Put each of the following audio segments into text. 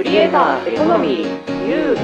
クリエイターエコノミーユース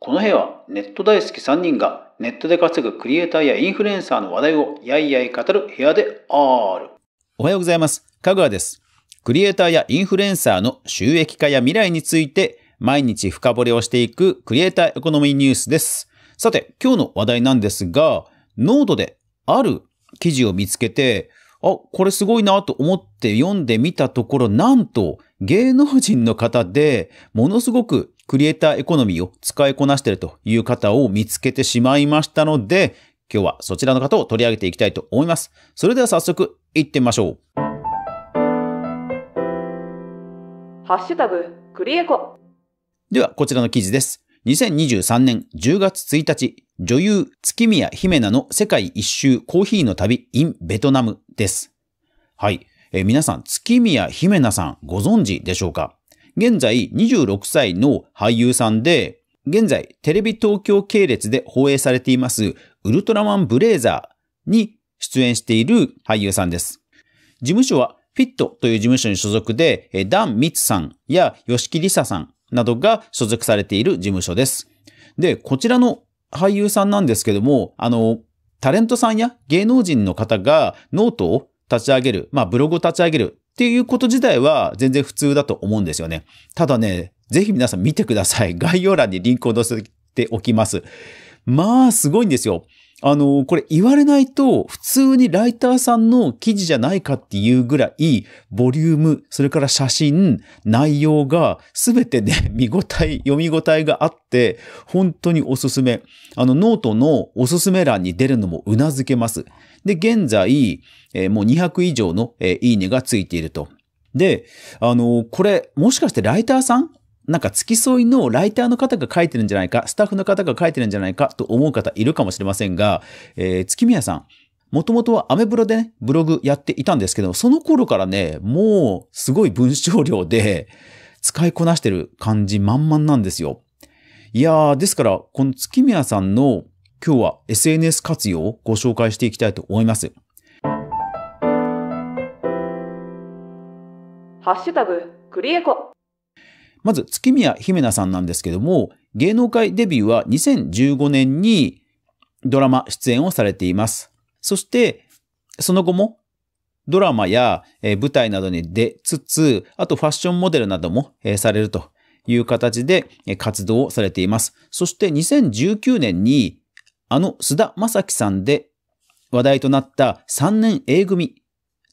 この部屋はネット大好き3人がネットで稼ぐクリエイターやインフルエンサーの話題をやいやい語る部屋であるおはようございますかぐわですクリエイターやインフルエンサーの収益化や未来について毎日深掘りをしていくクリエイターエコノミーニュースです。さて、今日の話題なんですが、ノードである記事を見つけて、あ、これすごいなと思って読んでみたところ、なんと芸能人の方でものすごくクリエイターエコノミーを使いこなしているという方を見つけてしまいましたので、今日はそちらの方を取り上げていきたいと思います。それでは早速行ってみましょう。ハッシュタグ、クリエコ。では、こちらの記事です。2023年10月1日、女優月宮姫菜の世界一周コーヒーの旅 in ベトナムです。はい。え皆さん、月宮姫奈さんご存知でしょうか現在26歳の俳優さんで、現在テレビ東京系列で放映されていますウルトラマンブレーザーに出演している俳優さんです。事務所はフィットという事務所に所属で、ダン・ミツさんや吉木り沙さんなどが所属されている事務所です。で、こちらの俳優さんなんですけども、あの、タレントさんや芸能人の方がノートを立ち上げる、まあブログを立ち上げるっていうこと自体は全然普通だと思うんですよね。ただね、ぜひ皆さん見てください。概要欄にリンクを載せておきます。まあ、すごいんですよ。あの、これ言われないと、普通にライターさんの記事じゃないかっていうぐらい、ボリューム、それから写真、内容が全てね、見応え、読み応えがあって、本当におすすめ。あの、ノートのおすすめ欄に出るのもうなずけます。で、現在、えー、もう200以上の、えー、いいねがついていると。で、あの、これ、もしかしてライターさんなんか付き添いのライターの方が書いてるんじゃないか、スタッフの方が書いてるんじゃないかと思う方いるかもしれませんが、えー、月宮さん、もともとはアメブロでね、ブログやっていたんですけど、その頃からね、もうすごい文章量で使いこなしてる感じ満々なんですよ。いやー、ですから、この月宮さんの今日は SNS 活用をご紹介していきたいと思います。ハッシュタグ、クリエコ。まず月宮姫奈さんなんですけども、芸能界デビューは2015年にドラマ出演をされています。そして、その後もドラマや舞台などに出つつ、あとファッションモデルなどもされるという形で活動をされています。そして2019年にあの須田正樹さんで話題となった3年 A 組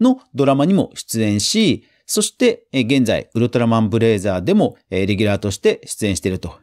のドラマにも出演し、そして、現在、ウルトラマンブレイザーでも、レギュラーとして出演していると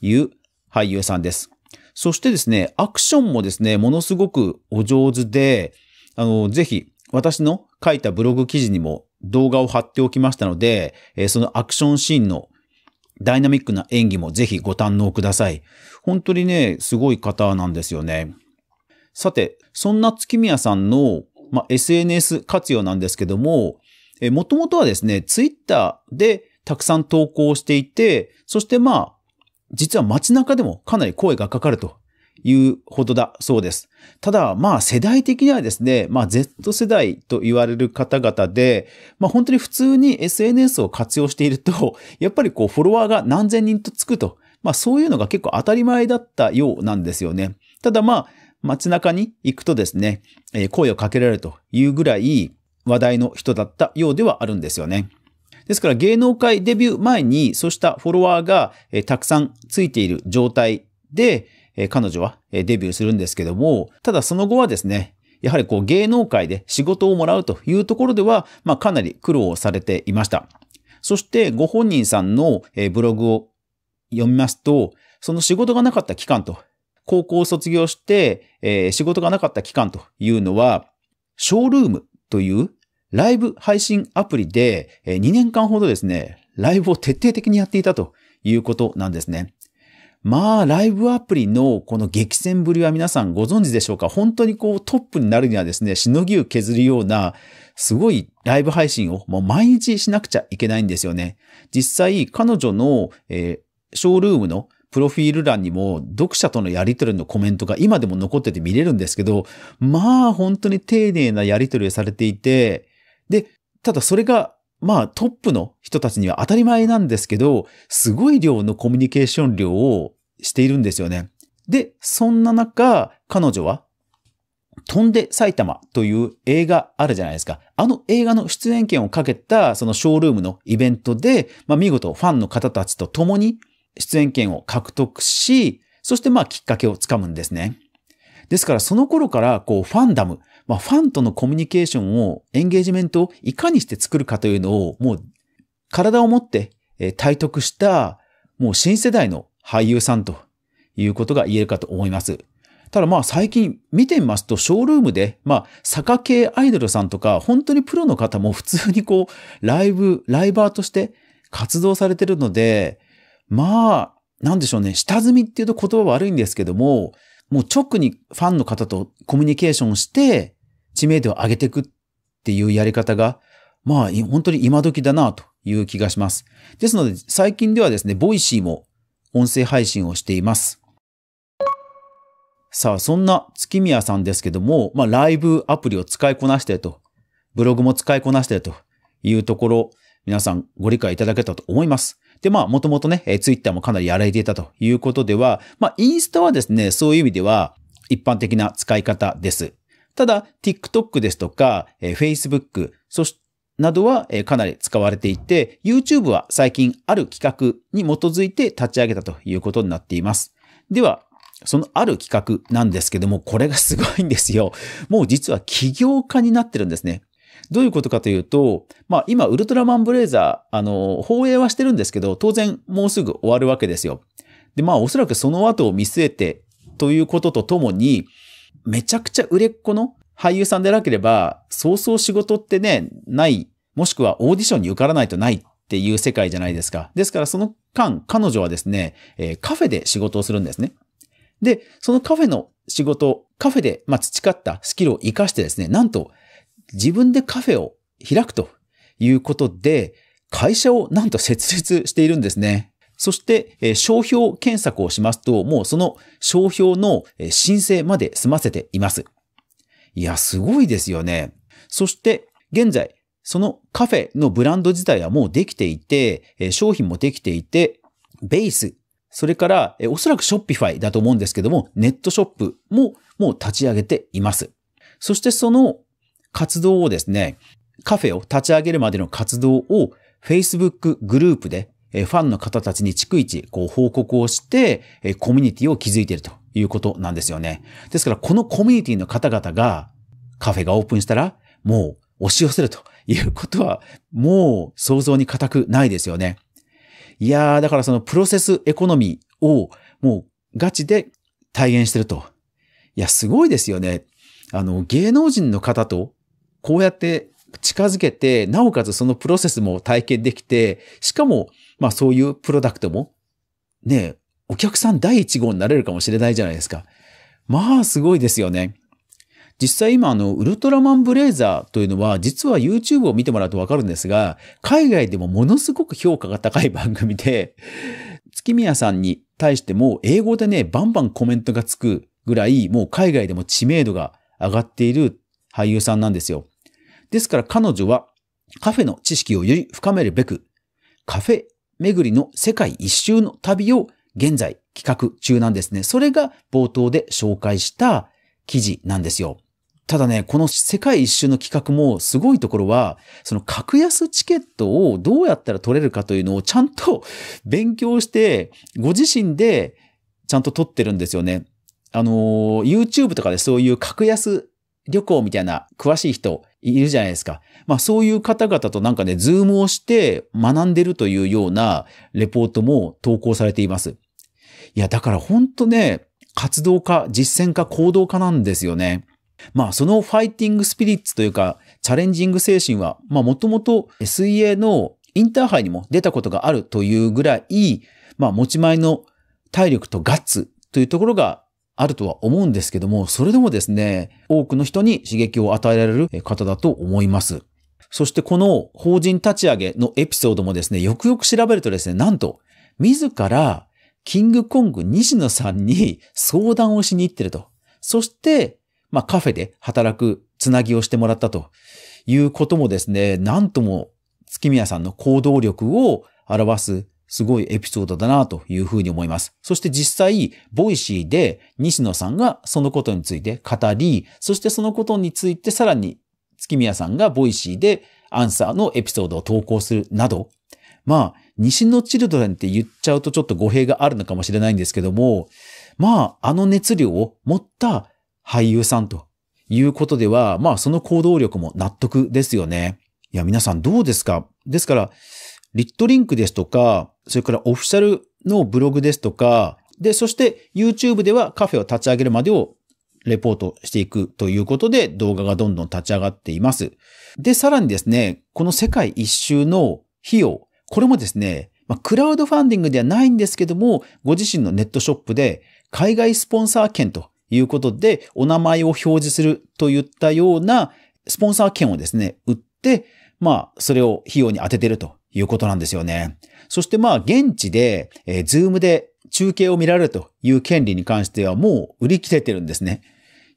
いう俳優さんです。そしてですね、アクションもですね、ものすごくお上手で、あの、ぜひ、私の書いたブログ記事にも動画を貼っておきましたので、そのアクションシーンのダイナミックな演技もぜひご堪能ください。本当にね、すごい方なんですよね。さて、そんな月宮さんの、ま SNS 活用なんですけども、えもともとはですね、ツイッターでたくさん投稿していて、そしてまあ、実は街中でもかなり声がかかるというほどだそうです。ただ、まあ世代的にはですね、まあ Z 世代と言われる方々で、まあ本当に普通に SNS を活用していると、やっぱりこうフォロワーが何千人とつくと、まあそういうのが結構当たり前だったようなんですよね。ただまあ街中に行くとですね、声をかけられるというぐらい、話題の人だったようではあるんですよね。ですから芸能界デビュー前にそうしたフォロワーがたくさんついている状態で彼女はデビューするんですけども、ただその後はですね、やはりこう芸能界で仕事をもらうというところでは、まあかなり苦労されていました。そしてご本人さんのブログを読みますと、その仕事がなかった期間と、高校を卒業して、えー、仕事がなかった期間というのは、ショールームというライブ配信アプリで2年間ほどですね、ライブを徹底的にやっていたということなんですね。まあ、ライブアプリのこの激戦ぶりは皆さんご存知でしょうか本当にこうトップになるにはですね、しのぎを削るような、すごいライブ配信をもう毎日しなくちゃいけないんですよね。実際、彼女の、えー、ショールームのプロフィール欄にも読者とのやり取りのコメントが今でも残ってて見れるんですけど、まあ本当に丁寧なやり取りをされていて、で、ただそれがまあトップの人たちには当たり前なんですけど、すごい量のコミュニケーション量をしているんですよね。で、そんな中、彼女は、飛んで埼玉という映画あるじゃないですか。あの映画の出演権をかけたそのショールームのイベントで、まあ見事ファンの方たちと共に出演権を獲得し、そしてまあきっかけをつかむんですね。ですからその頃からこうファンダム、まあ、ファンとのコミュニケーションを、エンゲージメントをいかにして作るかというのをもう体を持って体得したもう新世代の俳優さんということが言えるかと思います。ただまあ最近見てみますと、ショールームで、まあ、坂系アイドルさんとか、本当にプロの方も普通にこう、ライブ、ライバーとして活動されてるので、まあ、なんでしょうね、下積みっていうと言葉悪いんですけども、もう直にファンの方とコミュニケーションして、知名度を上げていくっていうやり方が、まあ、本当に今時だなという気がします。ですので、最近ではですね、ボイシーも音声配信をしています。さあ、そんな月宮さんですけども、まあ、ライブアプリを使いこなしてと、ブログも使いこなしてというところ、皆さんご理解いただけたと思います。で、まあ、もともとね、えー、ツイッターもかなりやられていたということでは、まあ、インスタはですね、そういう意味では一般的な使い方です。ただ、TikTok ですとか、えー、Facebook、そして、などはかなり使われていて、YouTube は最近ある企画に基づいて立ち上げたということになっています。では、そのある企画なんですけども、これがすごいんですよ。もう実は起業家になってるんですね。どういうことかというと、まあ今、ウルトラマンブレイザー、あの、放映はしてるんですけど、当然もうすぐ終わるわけですよ。で、まあおそらくその後を見据えてということとともに、めちゃくちゃ売れっ子の俳優さんでなければ、そうそう仕事ってね、ない、もしくはオーディションに受からないとないっていう世界じゃないですか。ですからその間、彼女はですね、えー、カフェで仕事をするんですね。で、そのカフェの仕事、カフェで、まあ、培ったスキルを活かしてですね、なんと自分でカフェを開くということで、会社をなんと設立しているんですね。そして、商標検索をしますと、もうその商標の申請まで済ませています。いや、すごいですよね。そして、現在、そのカフェのブランド自体はもうできていて、商品もできていて、ベース、それから、おそらくショッピファイだと思うんですけども、ネットショップももう立ち上げています。そしてその活動をですね、カフェを立ち上げるまでの活動を Facebook グループでファンの方たちに逐一こう報告をして、コミュニティを築いているということなんですよね。ですから、このコミュニティの方々がカフェがオープンしたら、もう押し寄せるということは、もう想像に難くないですよね。いやー、だからそのプロセスエコノミーをもうガチで体現してると。いや、すごいですよね。あの、芸能人の方とこうやって近づけて、なおかつそのプロセスも体験できて、しかも、まあそういうプロダクトも、ね、お客さん第一号になれるかもしれないじゃないですか。まあすごいですよね。実際今あの、ウルトラマンブレイザーというのは、実は YouTube を見てもらうとわかるんですが、海外でもものすごく評価が高い番組で、月宮さんに対しても英語でね、バンバンコメントがつくぐらい、もう海外でも知名度が上がっている俳優さんなんですよ。ですから彼女はカフェの知識をより深めるべく、カフェ巡りの世界一周の旅を現在企画中なんですね。それが冒頭で紹介した記事なんですよ。ただね、この世界一周の企画もすごいところは、その格安チケットをどうやったら取れるかというのをちゃんと勉強して、ご自身でちゃんと取ってるんですよね。あの、YouTube とかでそういう格安旅行みたいな詳しい人いるじゃないですか。まあそういう方々となんかね、ズームをして学んでるというようなレポートも投稿されています。いや、だから本当ね、活動家、実践家、行動家なんですよね。まあそのファイティングスピリッツというか、チャレンジング精神は、まあもともと水泳のインターハイにも出たことがあるというぐらい、まあ持ち前の体力とガッツというところがあるとは思うんですけども、それでもですね、多くの人に刺激を与えられる方だと思います。そしてこの法人立ち上げのエピソードもですね、よくよく調べるとですね、なんと、自らキングコング西野さんに相談をしに行ってると。そして、まあカフェで働くつなぎをしてもらったということもですね、なんとも月宮さんの行動力を表すすごいエピソードだなというふうに思います。そして実際、ボイシーで西野さんがそのことについて語り、そしてそのことについてさらに月宮さんがボイシーでアンサーのエピソードを投稿するなど、まあ、西野チルドレンって言っちゃうとちょっと語弊があるのかもしれないんですけども、まあ、あの熱量を持った俳優さんということでは、まあ、その行動力も納得ですよね。いや、皆さんどうですかですから、リットリンクですとか、それからオフィシャルのブログですとか、で、そして YouTube ではカフェを立ち上げるまでをレポートしていくということで動画がどんどん立ち上がっています。で、さらにですね、この世界一周の費用、これもですね、まクラウドファンディングではないんですけども、ご自身のネットショップで海外スポンサー券ということで、お名前を表示するといったようなスポンサー券をですね、売って、まあ、それを費用に当ててるということなんですよね。そしてまあ現地で、えー、ズームで中継を見られるという権利に関してはもう売り切れてるんですね。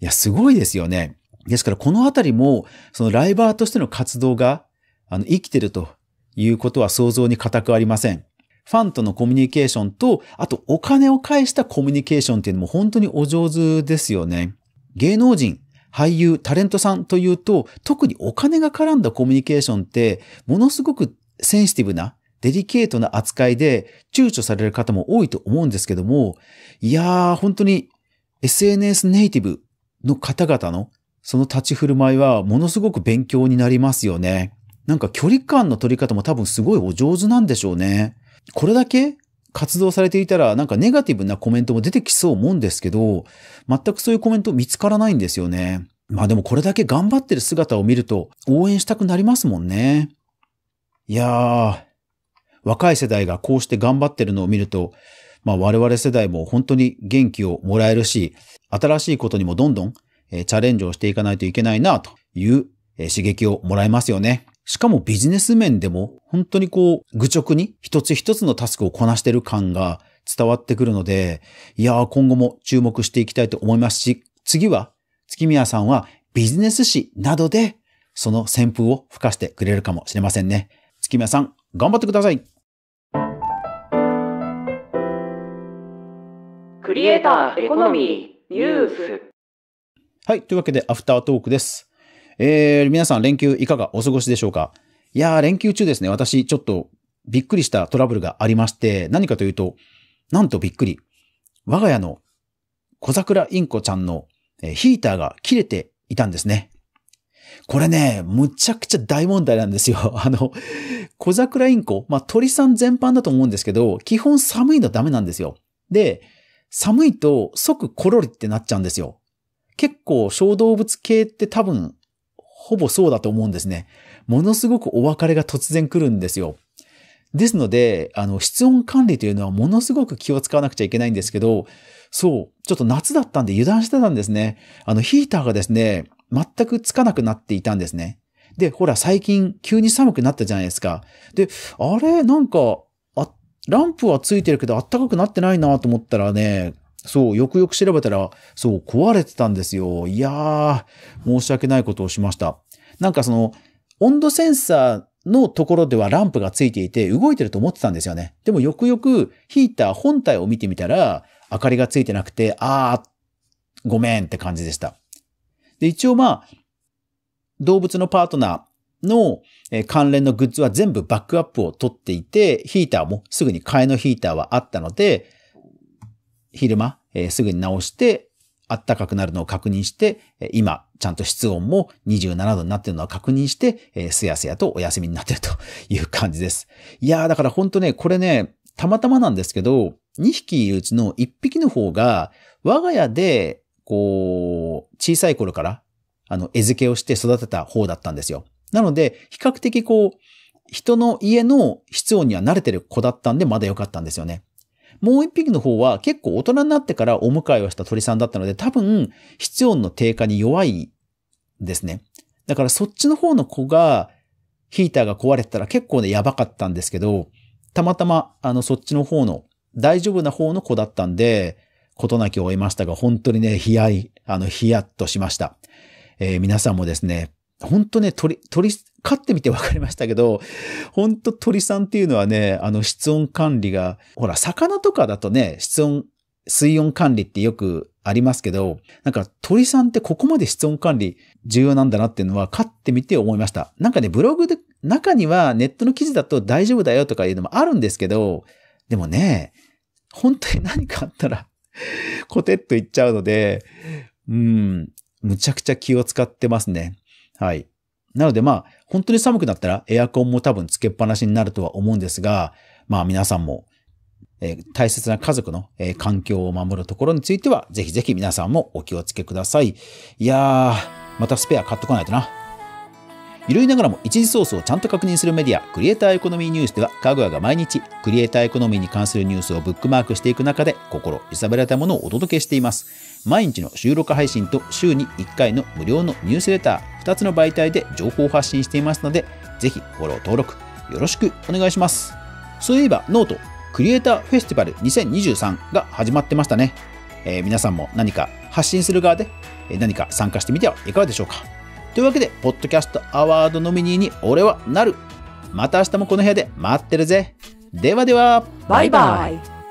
いや、すごいですよね。ですからこのあたりも、そのライバーとしての活動が、あの、生きてるということは想像に固くありません。ファンとのコミュニケーションと、あとお金を介したコミュニケーションっていうのも本当にお上手ですよね。芸能人、俳優、タレントさんというと、特にお金が絡んだコミュニケーションって、ものすごくセンシティブな、デリケートな扱いで躊躇される方も多いと思うんですけども、いやー、本当に SNS ネイティブの方々のその立ち振る舞いはものすごく勉強になりますよね。なんか距離感の取り方も多分すごいお上手なんでしょうね。これだけ活動されていたらなんかネガティブなコメントも出てきそう思うんですけど、全くそういうコメント見つからないんですよね。まあでもこれだけ頑張ってる姿を見ると応援したくなりますもんね。いやー、若い世代がこうして頑張ってるのを見ると、まあ我々世代も本当に元気をもらえるし、新しいことにもどんどん、えー、チャレンジをしていかないといけないなという、えー、刺激をもらえますよね。しかもビジネス面でも本当にこう愚直に一つ一つのタスクをこなしてる感が伝わってくるので、いやー今後も注目していきたいと思いますし、次は月宮さんはビジネス誌などでその旋風を吹かしてくれるかもしれませんね。月宮さん、頑張ってください。クリエイターエコノミーニュース。はい。というわけで、アフタートークです。えー、皆さん、連休いかがお過ごしでしょうかいやー、連休中ですね、私、ちょっと、びっくりしたトラブルがありまして、何かというと、なんとびっくり。我が家の小桜インコちゃんのヒーターが切れていたんですね。これね、むちゃくちゃ大問題なんですよ。あの、小桜インコ、まあ、鳥さん全般だと思うんですけど、基本寒いのダメなんですよ。で、寒いと即コロリってなっちゃうんですよ。結構小動物系って多分、ほぼそうだと思うんですね。ものすごくお別れが突然来るんですよ。ですので、あの、室温管理というのはものすごく気を使わなくちゃいけないんですけど、そう、ちょっと夏だったんで油断してたんですね。あの、ヒーターがですね、全くつかなくなっていたんですね。で、ほら、最近急に寒くなったじゃないですか。で、あれ、なんか、あ、ランプはついてるけど、あったかくなってないなと思ったらね、そう、よくよく調べたら、そう、壊れてたんですよ。いやー、申し訳ないことをしました。なんかその、温度センサーのところではランプがついていて、動いてると思ってたんですよね。でもよくよくヒーター本体を見てみたら、明かりがついてなくて、あー、ごめんって感じでした。で、一応まあ、動物のパートナーの関連のグッズは全部バックアップを取っていて、ヒーターもすぐに替えのヒーターはあったので、昼間、えー、すぐに直して、あったかくなるのを確認して、今、ちゃんと室温も27度になってるのは確認して、えー、すやすやとお休みになってるという感じです。いやー、だからほんとね、これね、たまたまなんですけど、2匹いるうちの1匹の方が、我が家でこう、小さい頃から、あの、餌付けをして育てた方だったんですよ。なので、比較的こう、人の家の室温には慣れてる子だったんで、まだ良かったんですよね。もう一匹の方は結構大人になってからお迎えをした鳥さんだったので、多分、室温の低下に弱いですね。だからそっちの方の子が、ヒーターが壊れてたら結構ね、やばかったんですけど、たまたま、あの、そっちの方の、大丈夫な方の子だったんで、ことなきを得ましたが、本当にね、ひやい、あの、ひやっとしました。えー、皆さんもですね、本当ね、鳥、鳥、飼ってみて分かりましたけど、本当鳥さんっていうのはね、あの、室温管理が、ほら、魚とかだとね、室温、水温管理ってよくありますけど、なんか鳥さんってここまで室温管理重要なんだなっていうのは飼ってみて思いました。なんかね、ブログで、中にはネットの記事だと大丈夫だよとかいうのもあるんですけど、でもね、本当に何かあったら コテッといっちゃうので、うん、むちゃくちゃ気を使ってますね。はい。なのでまあ、本当に寒くなったらエアコンも多分つけっぱなしになるとは思うんですが、まあ皆さんも、えー、大切な家族の、えー、環境を守るところについては、ぜひぜひ皆さんもお気をつけください。いやー、またスペア買ってこないとな。揺るいながらも一時ソースをちゃんと確認するメディア、クリエイターエコノミーニュースでは、カグアが毎日、クリエイターエコノミーに関するニュースをブックマークしていく中で、心揺さぶられたものをお届けしています。毎日の収録配信と週に1回の無料のニュースレター、2つの媒体で情報を発信していますので、ぜひフォロー登録、よろしくお願いします。そういえば、ノート、クリエイターフェスティバル2023が始まってましたね。えー、皆さんも何か発信する側で何か参加してみてはいかがでしょうか。というわけで、ポッドキャストアワードノミニーに俺はなる。また明日もこの部屋で待ってるぜ。ではでは、バイバイ。